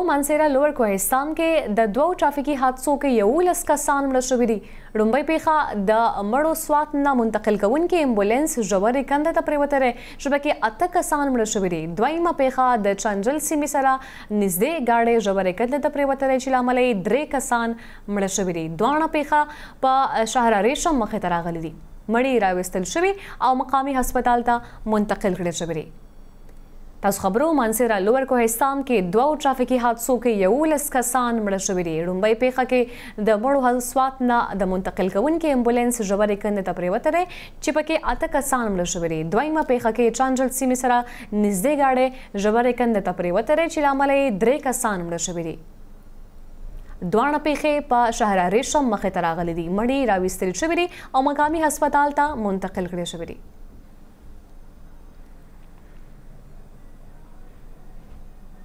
او مانسیرا لوړ کوهستان کې د دوو ټرافیکي حادثو کې یو لس کسان مړه شوي دي لومبۍ پیښه د مړو سوات نه منتقل کوونکې امبولانس ژورې کنده ته پریوتره شبکې اته کسان مړه شوي دي دویمه پیښه د چنجل سیمې سره نږدې گاډې ژورې کنده ته پریوتره چې لامل یې درې کسان مړه شوي دي دوه پیښه په شهر ریشم مخې ته راغلي دي مړی راوستل شوي او مقامی هسپتال ته منتقل کړل شوي تاسو خبرو مانسیرا لوور کوهستان کې دوه ټرافیکي حادثو کې یو لس کسان مړه شوي دي لومبۍ پیښه کې د مړو حل سوات نه د منتقل کوونکې امبولانس ژورې کندې ته پریوتره چې پکې اته کسان مړه شوي دي دویمه پیښه کې چانجل سیمه سره نږدې گاډې ژورې کندې ته پریوتره چې لامل یې درې کسان مړه شوي دي دوانه پیښه په شهر ریشم مخې ته راغلي دي مړي راوستل شوي دي او مقامي هسپتال ته منتقل کړي شوي دي